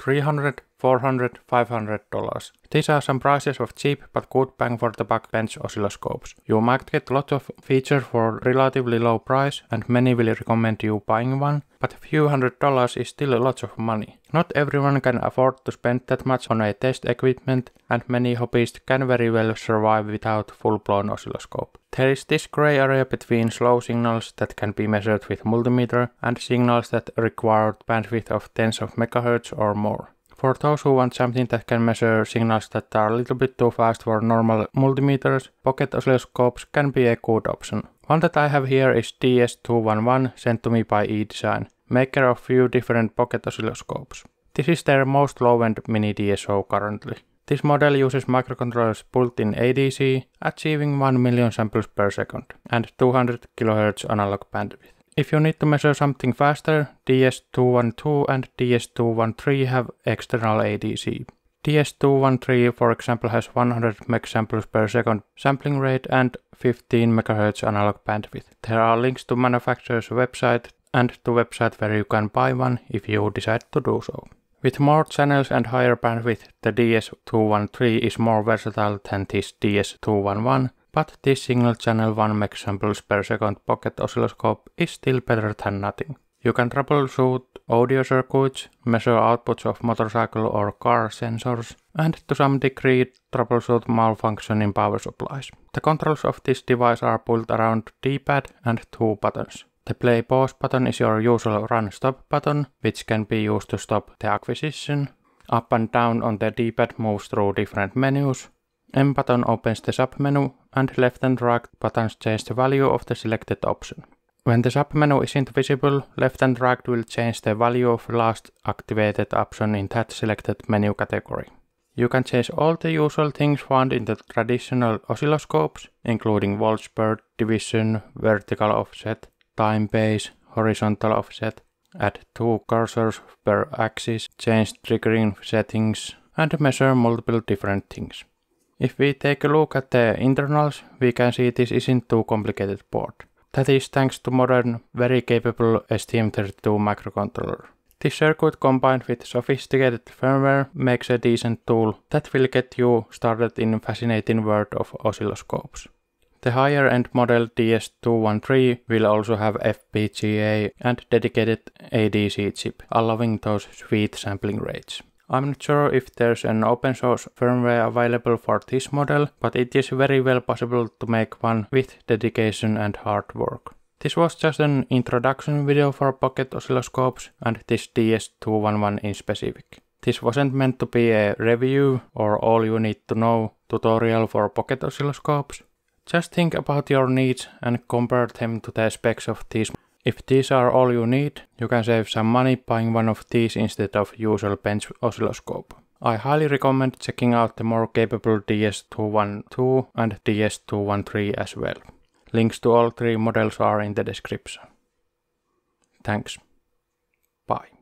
300 400 $500. These are some prices of cheap but good bang for the buck bench oscilloscopes. You might get lots of features for relatively low price and many will recommend you buying one, but a few hundred dollars is still a lot of money. Not everyone can afford to spend that much on a test equipment and many hobbyists can very well survive without full-blown oscilloscope. There is this gray area between slow signals that can be measured with multimeter and signals that require bandwidth of tens of megahertz or more. For those who want something that can measure signals that are a little bit too fast for normal multimeters, pocket oscilloscopes can be a good option. One that I have here is DS211 sent to me by eDesign, maker of few different pocket oscilloscopes. This is their most low-end mini DSO currently. This model uses microcontroller's built-in ADC, achieving 1 million samples per second and 200 kHz analog bandwidth. If you need to measure something faster, DS212 and DS213 have external ADC. DS213, for example, has 100 meg samples per second sampling rate and 15 MHz analog bandwidth. There are links to manufacturer's website and to website where you can buy one if you decide to do so. With more channels and higher bandwidth, the DS213 is more versatile than this DS211 but this single channel 1 meg samples per second pocket oscilloscope is still better than nothing. You can troubleshoot audio circuits, measure outputs of motorcycle or car sensors, and to some degree troubleshoot malfunctioning power supplies. The controls of this device are built around D-pad and two buttons. The play pause button is your usual run stop button, which can be used to stop the acquisition. Up and down on the D-pad moves through different menus, M button opens the submenu and left and right buttons change the value of the selected option. When the submenu isn't visible, left and right will change the value of last activated option in that selected menu category. You can change all the usual things found in the traditional oscilloscopes, including Wolfsburg, division, vertical offset, time base, horizontal offset, add two cursors per axis, change triggering settings, and measure multiple different things. If we take a look at the internals, we can see this isn't too complicated board. That is thanks to modern, very capable STM32 microcontroller. This circuit combined with sophisticated firmware makes a decent tool that will get you started in fascinating world of oscilloscopes. The higher end model DS213 will also have FPGA and dedicated ADC chip, allowing those sweet sampling rates. I'm not sure if there's an open source firmware available for this model, but it is very well possible to make one with dedication and hard work. This was just an introduction video for pocket oscilloscopes and this DS211 in specific. This wasn't meant to be a review or all you need to know tutorial for pocket oscilloscopes. Just think about your needs and compare them to the specs of these if these are all you need, you can save some money buying one of these instead of usual bench oscilloscope. I highly recommend checking out the more capable DS212 and DS213 as well. Links to all three models are in the description. Thanks. Bye.